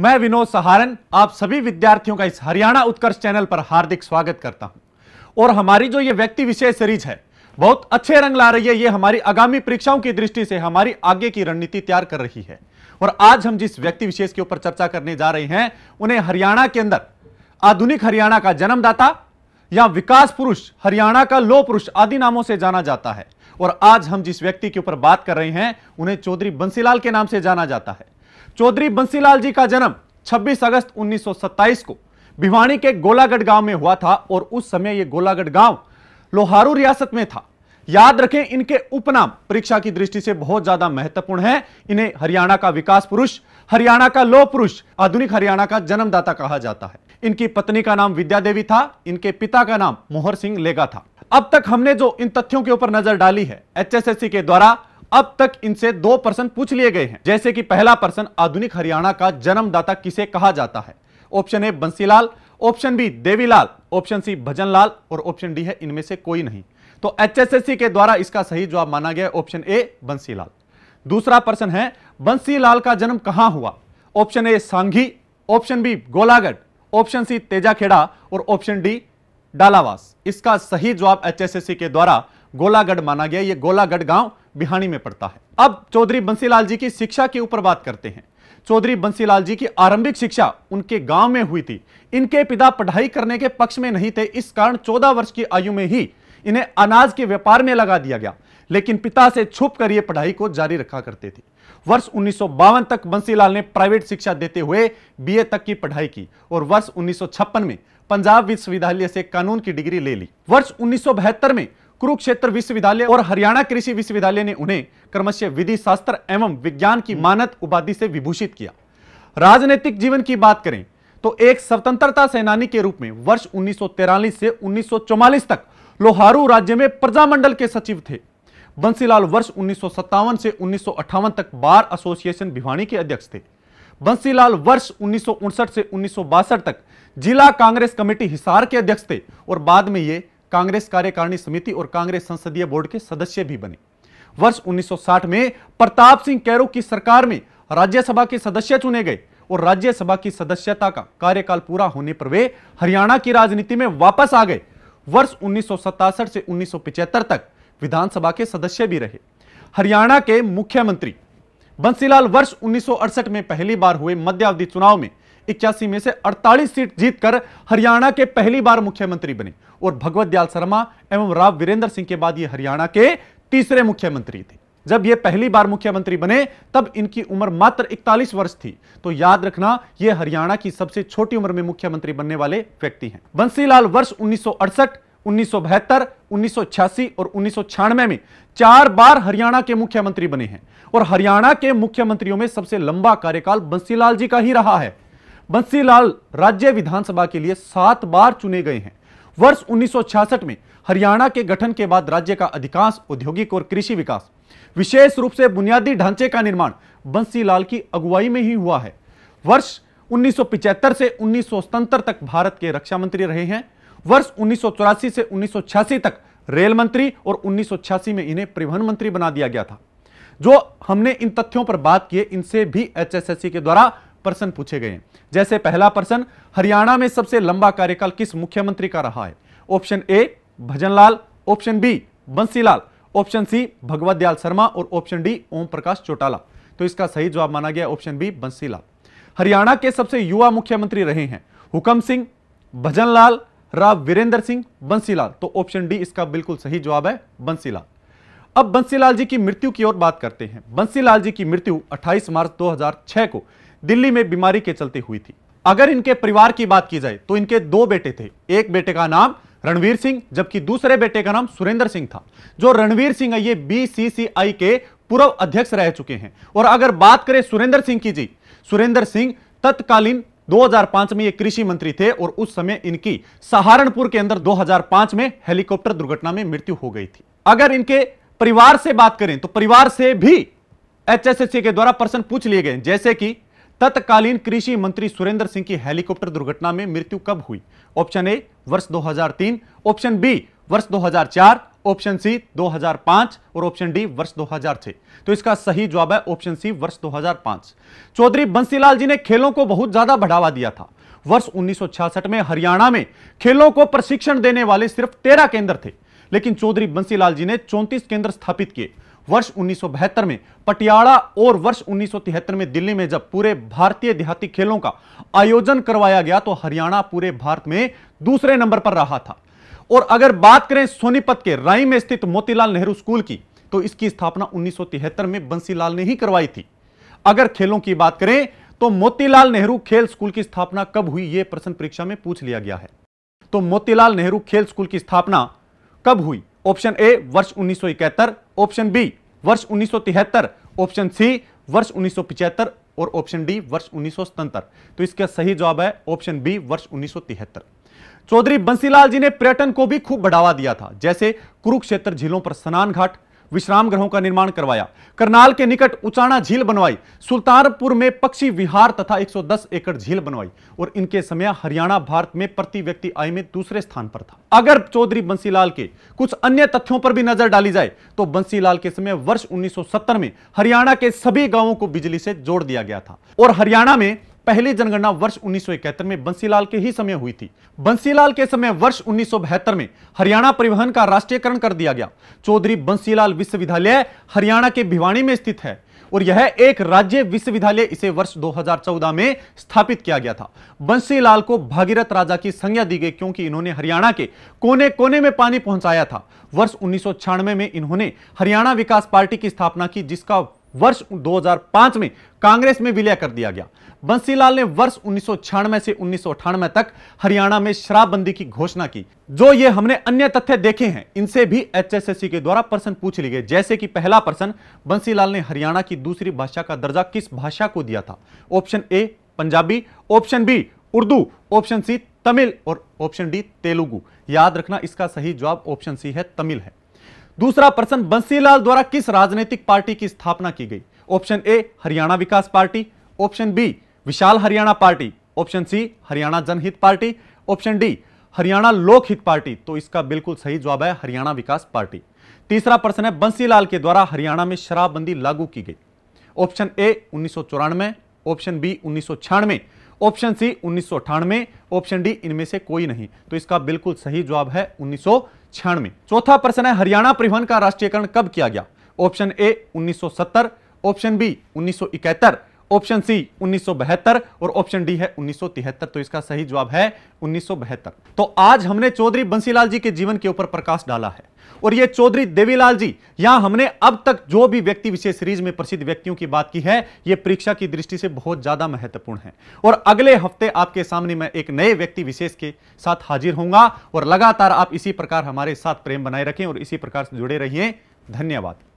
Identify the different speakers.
Speaker 1: मैं विनोद सहारन आप सभी विद्यार्थियों का इस हरियाणा उत्कर्ष चैनल पर हार्दिक स्वागत करता हूं और हमारी जो ये व्यक्ति विशेष सीरीज है बहुत अच्छे रंग ला रही है ये हमारी आगामी परीक्षाओं की दृष्टि से हमारी आगे की रणनीति तैयार कर रही है और आज हम जिस व्यक्ति विशेष के ऊपर चर्चा करने जा रहे हैं उन्हें हरियाणा के अंदर आधुनिक हरियाणा का जन्मदाता या विकास पुरुष हरियाणा का लो पुरुष आदि नामों से जाना जाता है और आज हम जिस व्यक्ति के ऊपर बात कर रहे हैं उन्हें चौधरी बंसीलाल के नाम से जाना जाता है चौधरी बंसीलाल जी का जन्म 26 अगस्त 1927 को भिवानी के गोलागढ़ गांव में हुआ था और उस समय यह गोलागढ़ गांव लोहारू रियासत में था याद रखें इनके उपनाम परीक्षा की दृष्टि से बहुत ज्यादा महत्वपूर्ण है इन्हें हरियाणा का विकास पुरुष हरियाणा का लोह पुरुष आधुनिक हरियाणा का जन्मदाता कहा जाता है इनकी पत्नी का नाम विद्या देवी था इनके पिता का नाम मोहर सिंह लेगा था अब तक हमने जो इन तथ्यों के ऊपर नजर डाली है एचएसएससी के द्वारा अब तक इनसे दो प्रश्न पूछ लिए गए हैं जैसे कि पहला प्रश्न आधुनिक हरियाणा का जन्मदाता किसे कहा जाता है option A Bansilal option B Devilal option C Bhajanlal और ऑप्शन डी है इनमें से कोई नहीं तो एचएसएससी के द्वारा इसका सही जवाब माना गया ऑप्शन ए बंसीलाल दूसरा प्रश्न है बंसीलाल का जन्म कहां हुआ option A Sanghi option B Golagarh option C Tejakhera और ऑप्शन डी डालावास इसका सही जवाब एचएसएससी के द्वारा गोलागढ़ माना गया ये गोलागढ़ गांव बिहानी में पड़ता है अब चौधरी बंसीलाल जी की शिक्षा के ऊपर बात करते हैं चौधरी बंसीलाल जी की आरंभिक शिक्षा उनके गांव में हुई थी इनके पिता पढ़ाई करने के पक्ष में नहीं थे इस कारण 14 वर्ष की आयु में ही इन्हें अनाज के व्यापार में लगा दिया गया लेकिन पिता से छुप कर ये पढ़ाई को जारी रखा करते थे वर्ष उन्नीस तक बंसीलाल ने प्राइवेट शिक्षा देते हुए बी तक की पढ़ाई की और वर्ष उन्नीस में पंजाब विश्वविद्यालय से कानून की डिग्री ले ली वर्ष उन्नीस में कुरुक्षेत्र विश्वविद्यालय और हरियाणा कृषि विश्वविद्यालय ने उन्हें क्रमशः विधि शास्त्र एवं विज्ञान की मानत उपाधि से विभूषित किया राजनीतिक जीवन की बात करें तो एक स्वतंत्रता सेनानी के रूप में वर्ष उन्नीस से उन्नीस तक लोहारू राज्य में प्रजामंडल के सचिव थे बंसीलाल वर्ष उन्नीस से उन्नीस तक बार एसोसिएशन भिवानी के अध्यक्ष थे बंसीलाल वर्ष उन्नीस से उन्नीस तक जिला कांग्रेस कमेटी हिसार के अध्यक्ष थे और बाद में ये कांग्रेस कार्यकारिणी समिति और कांग्रेस संसदीय बोर्ड के सदस्य भी बने वर्ष 1960 में प्रताप सिंह कैरो की सरकार में राज्यसभा के सदस्य चुने गए और राज्यसभा की सदस्यता का कार्यकाल पूरा होने पर वे हरियाणा की राजनीति में वापस आ गए वर्ष उन्नीस से उन्नीस तक विधानसभा के सदस्य भी रहे हरियाणा के मुख्यमंत्री बंसीलाल वर्ष उन्नीस में पहली बार हुए मध्यावधि चुनाव में इक्यासी में से 48 सीट जीतकर हरियाणा के पहली बार मुख्यमंत्री बने और भगवत दयाल शर्मा एवं राव वीरेंद्र सिंह के बाद ये हरियाणा के तीसरे मुख्यमंत्री थे जब ये पहली बार मुख्यमंत्री बने तब इनकी उम्र मात्र 41 वर्ष थी तो याद रखना ये हरियाणा की सबसे छोटी उम्र में मुख्यमंत्री बनने वाले व्यक्ति हैं बंसीलाल वर्ष उन्नीस 1972, और उन्नीस में चार बार हरियाणा के मुख्यमंत्री बने हैं और हरियाणा के मुख्यमंत्रियों में सबसे लंबा कार्यकाल बंसीलाल जी का ही रहा है बंसीलाल राज्य विधानसभा के लिए सात बार चुने गए हैं वर्ष 1966 में हरियाणा के गठन के बाद राज्य का अधिकांश औद्योगिक और कृषि विकास विशेष रूप से बुनियादी ढांचे का निर्माण बंसीलाल की अगुवाई में ही हुआ है वर्ष 1975 से उन्नीस तक भारत के रक्षा मंत्री रहे हैं वर्ष उन्नीस से उन्नीस तक रेल मंत्री और उन्नीस में इन्हें परिवहन मंत्री बना दिया गया था जो हमने इन तथ्यों पर बात किए इनसे भी एचएसएससी के द्वारा प्रश्न पूछे गए हैं जैसे पहला प्रश्न हरियाणा में सबसे लंबा कार्यकाल किस मुख्यमंत्री का रहा है option A Bhajanlal option B Bansilal option C Bhagwat Dayal Sharma और ऑप्शन डी ओम प्रकाश चौटाला तो इसका सही जवाब माना गया ऑप्शन बी बंसीलाल हरियाणा के सबसे युवा मुख्यमंत्री रहे हैं हुकम सिंह भजनलाल राव वीरेंद्र सिंह बंसीलाल तो ऑप्शन डी इसका बिल्कुल सही जवाब है बंसीलाल अब बंसीलाल जी की मृत्यु की ओर बात करते हैं बंसीलाल जी की मृत्यु 28 मार्च 2006 को दिल्ली में बीमारी के चलते हुई थी अगर इनके परिवार की बात की जाए तो इनके दो बेटे थे एक बेटे का नाम रणवीर सिंह जबकि दूसरे बेटे का नाम सुरेंद्र सिंह था जो रणवीर सिंह है ये बीसीसीआई के पूर्व अध्यक्ष रह चुके हैं और अगर बात करें सुरेंद्र सिंह की जी सुरेंद्र सिंह तत्कालीन 2005 में ये कृषि मंत्री थे और उस समय इनकी सहारनपुर के अंदर 2005 में हेलीकॉप्टर दुर्घटना में मृत्यु हो गई थी अगर इनके परिवार से बात करें तो परिवार से भी एचएसएससी के द्वारा प्रश्न पूछ लिए गए जैसे कि तत्कालीन कृषि मंत्री सुरेंद्र सिंह की हेलीकॉप्टर दुर्घटना में मृत्यु कब हुई ऑप्शन ए वर्ष 2003 ऑप्शन बी वर्ष 2004 ऑप्शन सी 2005 और ऑप्शन डी वर्ष 2006 तो इसका सही जवाब है ऑप्शन सी वर्ष 2005 चौधरी बंसीलाल जी ने खेलों को बहुत ज्यादा बढ़ावा दिया था वर्ष उन्नीस में हरियाणा में खेलों को प्रशिक्षण देने वाले सिर्फ तेरह केंद्र थे लेकिन चौधरी बंसीलाल जी ने चौंतीस केंद्र स्थापित किए के। वर्ष उन्नीस में पटियाला और वर्ष उन्नीस में दिल्ली में जब पूरे भारतीय देहाती खेलों का आयोजन करवाया गया तो हरियाणा पूरे भारत में दूसरे नंबर पर रहा था और अगर बात करें सोनीपत के राई में स्थित मोतीलाल नेहरू स्कूल की तो इसकी स्थापना उन्नीस में बंसीलाल ने ही करवाई थी अगर खेलों की बात करें तो मोतीलाल नेहरू खेल स्कूल की स्थापना कब हुई यह प्रश्न परीक्षा में पूछ लिया गया है तो मोतीलाल नेहरू खेल स्कूल की स्थापना कब हुई ऑप्शन ए वर्ष उन्नीस ऑप्शन बी वर्ष उन्नीस ऑप्शन सी वर्ष उन्नीस और ऑप्शन डी वर्ष उन्नीस तो इसका सही जवाब है ऑप्शन बी वर्ष उन्नीस चौधरी बंसीलाल जी ने पर्यटन को भी खूब बढ़ावा दिया था जैसे कुरुक्षेत्र झीलों पर स्नान घाट विश्राम ग्रहों का निर्माण करवाया करनाल के निकट उचाणा झील बनवाई सुल्तानपुर में पक्षी विहार तथा 110 एकड़ झील बनवाई और इनके समय हरियाणा भारत में प्रति व्यक्ति आय में दूसरे स्थान पर था अगर चौधरी बंसीलाल के कुछ अन्य तथ्यों पर भी नजर डाली जाए तो बंसीलाल के समय वर्ष 1970 में हरियाणा के सभी गांवों को बिजली से जोड़ दिया गया था और हरियाणा में पहली जनगणना वर्ष उन्नीस में बंसीलाल के ही समय हुई थी बंसीलाल के समय वर्ष उन्नीस में हरियाणा परिवहन का राष्ट्रीयकरण कर दिया गया चौधरी बंसीलाल विश्वविद्यालय हरियाणा के भिवाणी में स्थित है और यह एक राज्य विश्वविद्यालय इसे वर्ष 2014 में स्थापित किया गया था बंसीलाल को भागीरथ राजा की संज्ञा दी गई क्योंकि इन्होंने हरियाणा के कोने कोने में पानी पहुंचाया था वर्ष उन्नीस में इन्होंने हरियाणा विकास पार्टी की स्थापना की जिसका वर्ष 2005 में कांग्रेस में विलय कर दिया गया बंसीलाल ने वर्ष उन्नीस से उन्नीस तक हरियाणा में शराबबंदी की घोषणा की जो ये हमने अन्य तथ्य देखे हैं इनसे भी एचएसएससी के द्वारा प्रश्न पूछ लिए गए जैसे कि पहला प्रश्न बंसीलाल ने हरियाणा की दूसरी भाषा का दर्जा किस भाषा को दिया था option A Punjabi option B Urdu option C Tamil और ऑप्शन डी तेलुगु याद रखना इसका सही जवाब ऑप्शन सी है तमिल है दूसरा प्रश्न बंसीलाल द्वारा किस राजनीतिक पार्टी की स्थापना की गई option A Haryana Vikas Party option B Vishal Haryana Party option C Haryana Janhit Party option D Haryana लोकहित पार्टी तो इसका बिल्कुल सही जवाब है हरियाणा विकास पार्टी तीसरा प्रश्न है बंसीलाल के द्वारा हरियाणा में शराबबंदी लागू की गई ऑप्शन ए उन्नीस ऑप्शन बी उन्नीस ऑप्शन सी उन्नीस ऑप्शन डी इनमें से कोई नहीं तो इसका बिल्कुल सही जवाब है उन्नीस छियानवे चौथा प्रश्न है हरियाणा परिवहन का राष्ट्रीयकरण कब किया गया option A 1970 option B 1971 option C उन्नीस और ऑप्शन डी है उन्नीस तो इसका सही जवाब है उन्नीस तो आज हमने चौधरी बंसीलाल जी के जीवन के ऊपर प्रकाश डाला है और ये चौधरी देवीलाल जी यहां हमने अब तक जो भी व्यक्ति विशेष सीरीज में प्रसिद्ध व्यक्तियों की बात की है ये परीक्षा की दृष्टि से बहुत ज्यादा महत्वपूर्ण है और अगले हफ्ते आपके सामने मैं एक नए व्यक्ति विशेष के साथ हाजिर होऊंगा और लगातार आप इसी प्रकार हमारे साथ प्रेम बनाए रखें और इसी प्रकार से जुड़े रहिए धन्यवाद